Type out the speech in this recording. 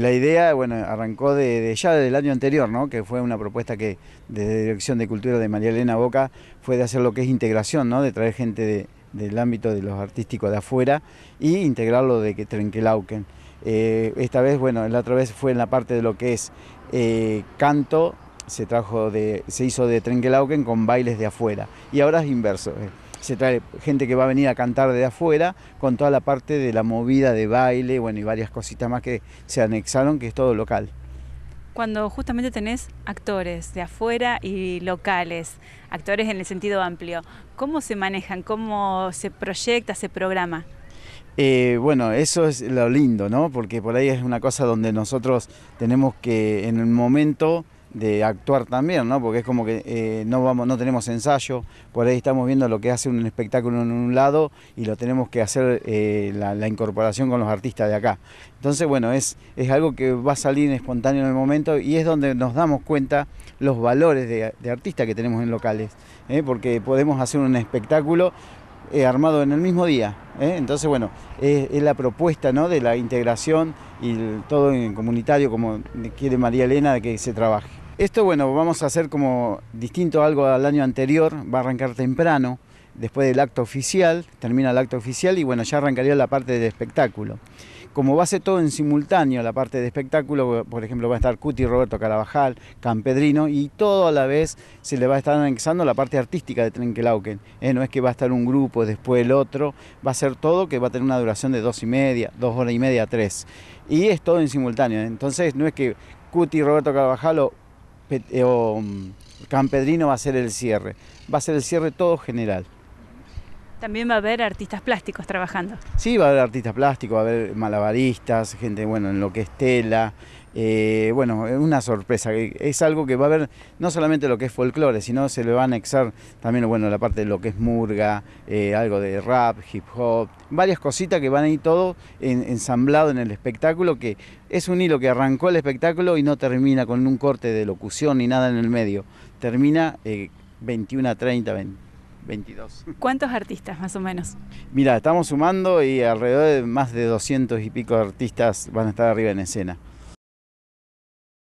La idea, bueno, arrancó de, ya del año anterior, Que fue una propuesta que desde Dirección de Cultura de María Elena Boca fue de hacer lo que es integración, De traer gente del ámbito de los artísticos de afuera y integrarlo de que Trenquelauquen. Eh, esta vez, bueno, la otra vez fue en la parte de lo que es eh, canto, se trajo de, se hizo de Trenquelauquen con bailes de afuera. Y ahora es inverso. Eh se trae gente que va a venir a cantar de afuera, con toda la parte de la movida de baile, bueno, y varias cositas más que se anexaron, que es todo local. Cuando justamente tenés actores de afuera y locales, actores en el sentido amplio, ¿cómo se manejan? ¿Cómo se proyecta, se programa? Eh, bueno, eso es lo lindo, ¿no? Porque por ahí es una cosa donde nosotros tenemos que en el momento de actuar también, ¿no? Porque es como que eh, no vamos, no tenemos ensayo, por ahí estamos viendo lo que hace un espectáculo en un lado y lo tenemos que hacer eh, la, incorporación con los artistas de acá. Entonces, bueno, es, es algo que va a salir espontáneo en el momento y es donde nos damos cuenta los valores de, artistas que tenemos en locales, ¿eh? porque podemos hacer un espectáculo armado en el mismo día. Entonces, bueno, es, la propuesta ¿no? de la integración y todo en comunitario, como quiere María Elena, de que se trabaje. Esto, bueno, vamos a hacer como distinto algo al año anterior, va a arrancar temprano, después del acto oficial, termina el acto oficial y bueno, ya arrancaría la parte de espectáculo. Como va a ser todo en simultáneo la parte de espectáculo, por ejemplo, va a estar Cuti, Roberto Carabajal, Campedrino y todo a la vez se le va a estar anexando la parte artística de Trenkelauken. ¿eh? no es que va a estar un grupo, después el otro, va a ser todo que va a tener una duración de dos y media, dos horas y media, tres. Y es todo en simultáneo, entonces no es que Cuti, Roberto Carabajal eh, o mm, Campedrino va a ser el cierre. Va a ser el cierre todo general. También va a haber artistas plásticos trabajando. Sí, va a haber artistas plásticos, va a haber malabaristas, gente, bueno, en lo que es tela. Eh, bueno, una sorpresa, es algo que va a haber no solamente lo que es folclore, sino se le va a anexar también, bueno, la parte de lo que es murga, eh, algo de rap, hip hop, varias cositas que van a ir todo ensamblado en el espectáculo, que es un hilo que arrancó el espectáculo y no termina con un corte de locución ni nada en el medio, termina eh, 21 a 30, 20. 22. ¿Cuántos artistas más o menos? Mira, estamos sumando y alrededor de más de 200 y pico artistas van a estar arriba en escena.